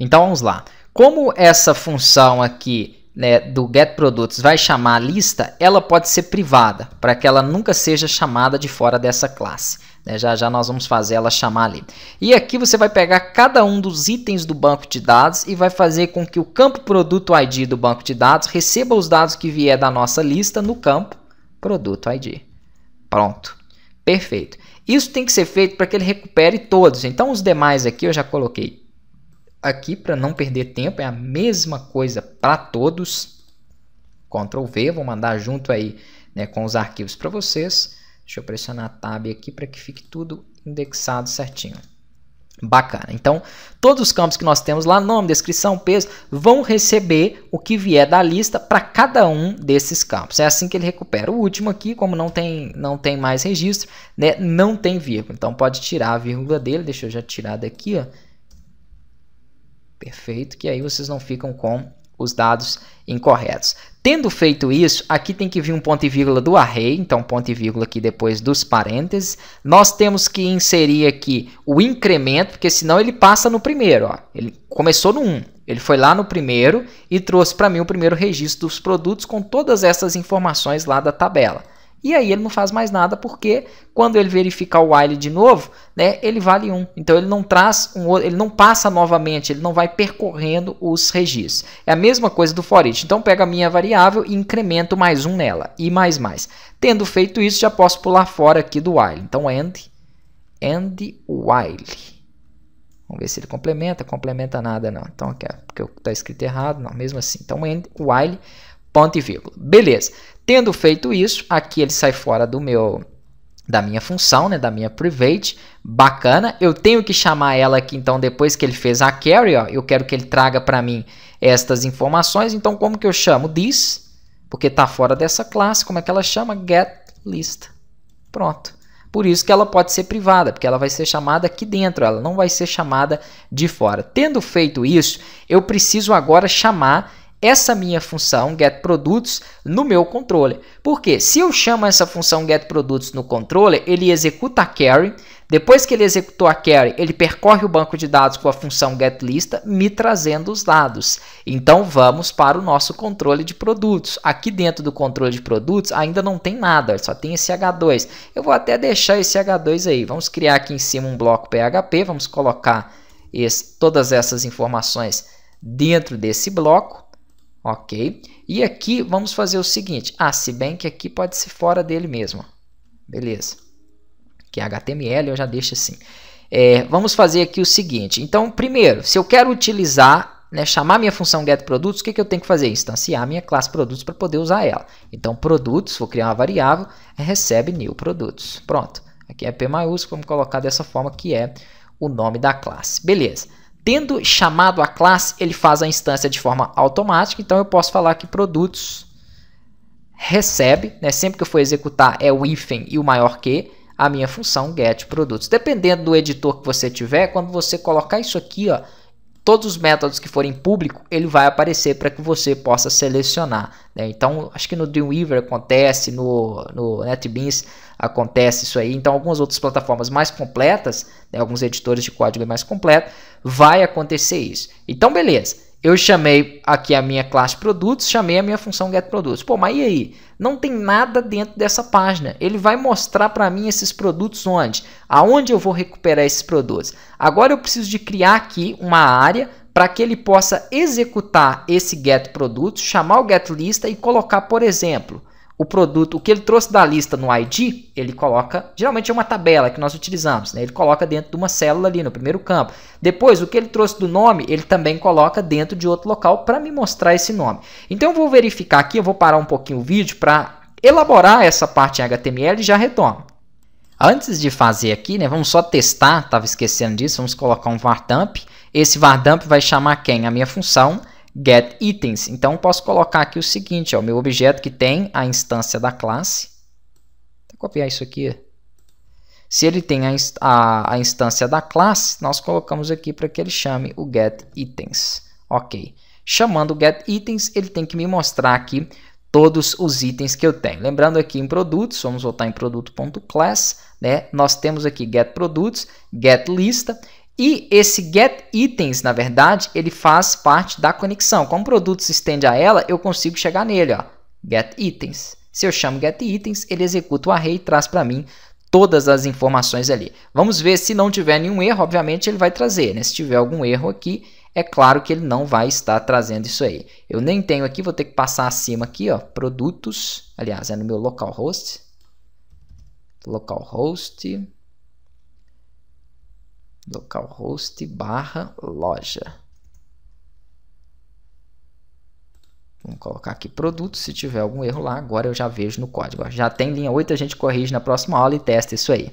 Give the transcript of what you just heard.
Então vamos lá. Como essa função aqui né, do getProducts vai chamar a lista, ela pode ser privada, para que ela nunca seja chamada de fora dessa classe. Né? Já já nós vamos fazer ela chamar ali. E aqui você vai pegar cada um dos itens do banco de dados e vai fazer com que o campo produto ID do banco de dados receba os dados que vier da nossa lista no campo produto ID. Pronto. Perfeito. Isso tem que ser feito para que ele recupere todos. Então os demais aqui eu já coloquei aqui para não perder tempo, é a mesma coisa para todos. Ctrl V, vou mandar junto aí né, com os arquivos para vocês. Deixa eu pressionar a Tab aqui para que fique tudo indexado certinho. Bacana. Então, todos os campos que nós temos lá, nome, descrição, peso, vão receber o que vier da lista para cada um desses campos. É assim que ele recupera. O último aqui, como não tem, não tem mais registro, né, não tem vírgula. Então, pode tirar a vírgula dele. Deixa eu já tirar daqui, ó Perfeito, que aí vocês não ficam com os dados incorretos. Tendo feito isso, aqui tem que vir um ponto e vírgula do array, então ponto e vírgula aqui depois dos parênteses. Nós temos que inserir aqui o incremento, porque senão ele passa no primeiro. Ó. Ele começou no 1, ele foi lá no primeiro e trouxe para mim o primeiro registro dos produtos com todas essas informações lá da tabela. E aí ele não faz mais nada porque quando ele verificar o while de novo, né, ele vale 1. Então ele não traz um ele não passa novamente, ele não vai percorrendo os registros. É a mesma coisa do for each. Então pega a minha variável e incremento mais um nela e mais mais. Tendo feito isso, já posso pular fora aqui do while. Então end, end while. Vamos ver se ele complementa. Complementa nada, não. Então, aqui, é, porque está escrito errado. Não, mesmo assim. Então, end while ponto e vírgula. Beleza. Tendo feito isso, aqui ele sai fora do meu da minha função, né, da minha private, bacana. Eu tenho que chamar ela aqui, então, depois que ele fez a carry, ó, eu quero que ele traga para mim estas informações. Então, como que eu chamo? This, porque está fora dessa classe. Como é que ela chama? Get list. Pronto. Por isso que ela pode ser privada, porque ela vai ser chamada aqui dentro, ela não vai ser chamada de fora. Tendo feito isso, eu preciso agora chamar essa minha função getProdutos no meu controller. Porque se eu chamo essa função getProdutos no controller, ele executa a carry. Depois que ele executou a carry, ele percorre o banco de dados com a função getLista, me trazendo os dados. Então vamos para o nosso controle de produtos. Aqui dentro do controle de produtos ainda não tem nada, só tem esse H2. Eu vou até deixar esse H2 aí. Vamos criar aqui em cima um bloco PHP, vamos colocar esse, todas essas informações dentro desse bloco Ok? E aqui vamos fazer o seguinte. Ah, se bem que aqui pode ser fora dele mesmo. Beleza. Que é HTML, eu já deixo assim. É, vamos fazer aqui o seguinte. Então, primeiro, se eu quero utilizar, né, chamar minha função getProdutos, o que, que eu tenho que fazer? Instanciar minha classe produtos para poder usar ela. Então, produtos, vou criar uma variável, é recebe new produtos. Pronto. Aqui é P maiúsculo, vamos colocar dessa forma que é o nome da classe. Beleza. Tendo chamado a classe, ele faz a instância de forma automática, então eu posso falar que produtos recebe, né? sempre que eu for executar é o hífen e o maior que, a minha função get produtos. Dependendo do editor que você tiver, quando você colocar isso aqui, ó, todos os métodos que forem público, ele vai aparecer para que você possa selecionar. Né? Então, acho que no Dreamweaver acontece, no, no NetBeans acontece isso aí. Então, algumas outras plataformas mais completas, né? alguns editores de código mais completo, vai acontecer isso. Então, beleza eu chamei aqui a minha classe produtos, chamei a minha função getProdutos. Pô, mas e aí? Não tem nada dentro dessa página. Ele vai mostrar para mim esses produtos onde? Aonde eu vou recuperar esses produtos? Agora eu preciso de criar aqui uma área para que ele possa executar esse getProdutos, chamar o getLista e colocar, por exemplo, o produto, o que ele trouxe da lista no ID, ele coloca, geralmente é uma tabela que nós utilizamos, né? ele coloca dentro de uma célula ali no primeiro campo. Depois, o que ele trouxe do nome, ele também coloca dentro de outro local para me mostrar esse nome. Então, eu vou verificar aqui, eu vou parar um pouquinho o vídeo para elaborar essa parte em HTML e já retorno. Antes de fazer aqui, né, vamos só testar, estava esquecendo disso, vamos colocar um vardump. Esse vardump vai chamar quem? A minha função get itens. Então, posso colocar aqui o seguinte, o meu objeto que tem a instância da classe. Vou copiar isso aqui. Se ele tem a, a, a instância da classe, nós colocamos aqui para que ele chame o getItens. Ok. Chamando o getItens, ele tem que me mostrar aqui todos os itens que eu tenho. Lembrando aqui em produtos, vamos voltar em produto.class, né? Nós temos aqui getProdutos, getLista e esse get itens, na verdade, ele faz parte da conexão. Como o produto se estende a ela, eu consigo chegar nele, ó. Get itens. Se eu chamo get itens, ele executa o array e traz para mim todas as informações ali. Vamos ver se não tiver nenhum erro, obviamente ele vai trazer, né? Se tiver algum erro aqui, é claro que ele não vai estar trazendo isso aí. Eu nem tenho aqui, vou ter que passar acima aqui, ó, produtos. Aliás, é no meu localhost. Localhost localhost barra loja. Vamos colocar aqui produto, se tiver algum erro lá, agora eu já vejo no código. Já tem linha 8, a gente corrige na próxima aula e testa isso aí.